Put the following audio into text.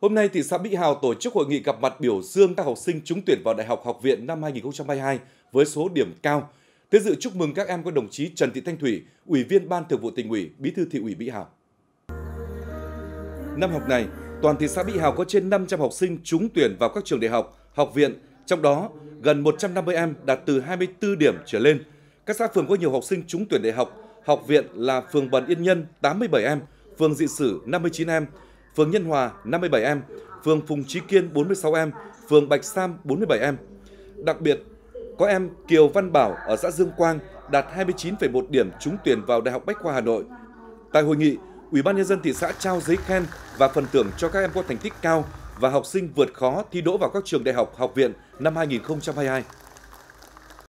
Hôm nay, thị xã Mỹ Hào tổ chức hội nghị gặp mặt biểu dương các học sinh trúng tuyển vào Đại học Học viện năm 2022 với số điểm cao. Tới dự chúc mừng các em có đồng chí Trần Thị Thanh Thủy, Ủy viên Ban Thường vụ Tỉnh ủy, Bí thư Thị ủy Mỹ Hào. Năm học này, toàn thị xã Mỹ Hào có trên 500 học sinh trúng tuyển vào các trường đại học, học viện, trong đó gần 150 em đạt từ 24 điểm trở lên. Các xã phường có nhiều học sinh trúng tuyển đại học, học viện là phường Bần Yên Nhân 87 em, phường Dị Sử 59 em, phường Nhân Hòa 57 em, phường Phùng Trí Kiên 46 em, phường Bạch Sam 47 em. Đặc biệt, có em Kiều Văn Bảo ở xã Dương Quang đạt 29,1 điểm trúng tuyển vào Đại học Bách khoa Hà Nội. Tại hội nghị, Ủy ban nhân dân thị xã trao giấy khen và phần thưởng cho các em có thành tích cao và học sinh vượt khó thi đỗ vào các trường đại học, học viện năm 2022.